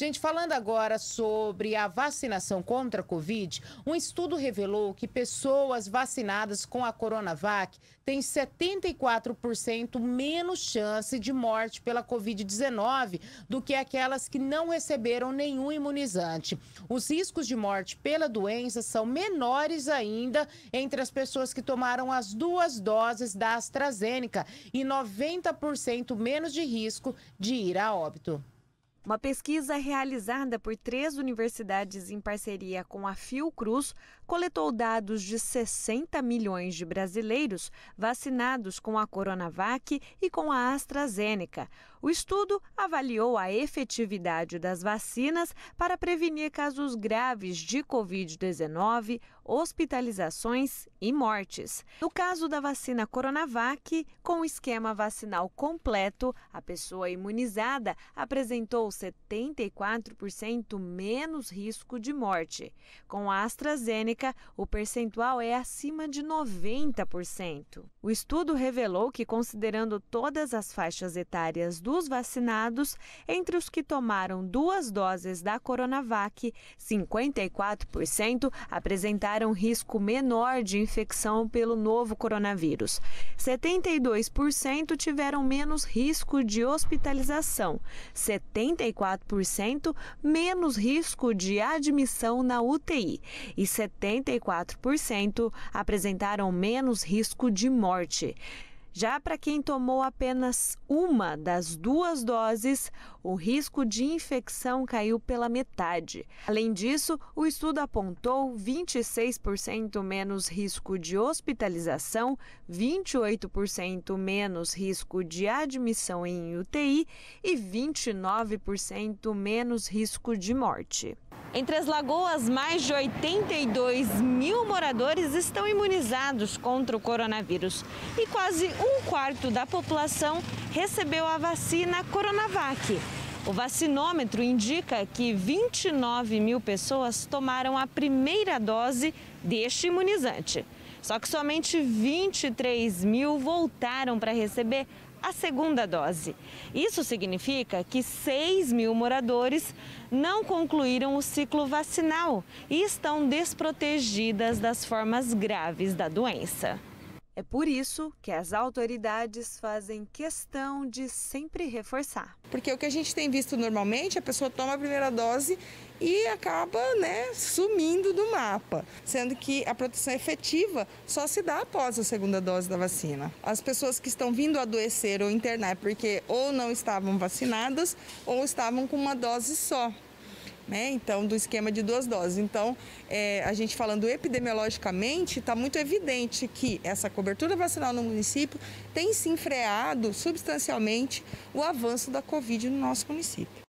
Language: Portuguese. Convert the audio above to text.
Gente, falando agora sobre a vacinação contra a Covid, um estudo revelou que pessoas vacinadas com a Coronavac têm 74% menos chance de morte pela Covid-19 do que aquelas que não receberam nenhum imunizante. Os riscos de morte pela doença são menores ainda entre as pessoas que tomaram as duas doses da AstraZeneca e 90% menos de risco de ir a óbito. Uma pesquisa realizada por três universidades em parceria com a Fiocruz coletou dados de 60 milhões de brasileiros vacinados com a Coronavac e com a AstraZeneca. O estudo avaliou a efetividade das vacinas para prevenir casos graves de Covid-19, hospitalizações e mortes. No caso da vacina Coronavac, com o esquema vacinal completo, a pessoa imunizada apresentou 74% menos risco de morte. Com a AstraZeneca, o percentual é acima de 90%. O estudo revelou que, considerando todas as faixas etárias dos vacinados, entre os que tomaram duas doses da Coronavac, 54% apresentaram risco menor de infecção pelo novo coronavírus. 72% tiveram menos risco de hospitalização. 70 34% menos risco de admissão na UTI e 74% apresentaram menos risco de morte. Já para quem tomou apenas uma das duas doses, o risco de infecção caiu pela metade. Além disso, o estudo apontou 26% menos risco de hospitalização, 28% menos risco de admissão em UTI e 29% menos risco de morte. Entre as lagoas, mais de 82 mil moradores estão imunizados contra o coronavírus e quase um quarto da população recebeu a vacina Coronavac. O vacinômetro indica que 29 mil pessoas tomaram a primeira dose deste imunizante. Só que somente 23 mil voltaram para receber a segunda dose. Isso significa que 6 mil moradores não concluíram o ciclo vacinal e estão desprotegidas das formas graves da doença. É por isso que as autoridades fazem questão de sempre reforçar. Porque o que a gente tem visto normalmente, a pessoa toma a primeira dose e acaba né, sumindo do mapa, sendo que a proteção efetiva só se dá após a segunda dose da vacina. As pessoas que estão vindo adoecer ou internar porque ou não estavam vacinadas ou estavam com uma dose só né? Então, do esquema de duas doses. Então, é, a gente falando epidemiologicamente, está muito evidente que essa cobertura vacinal no município tem se freado substancialmente o avanço da Covid no nosso município.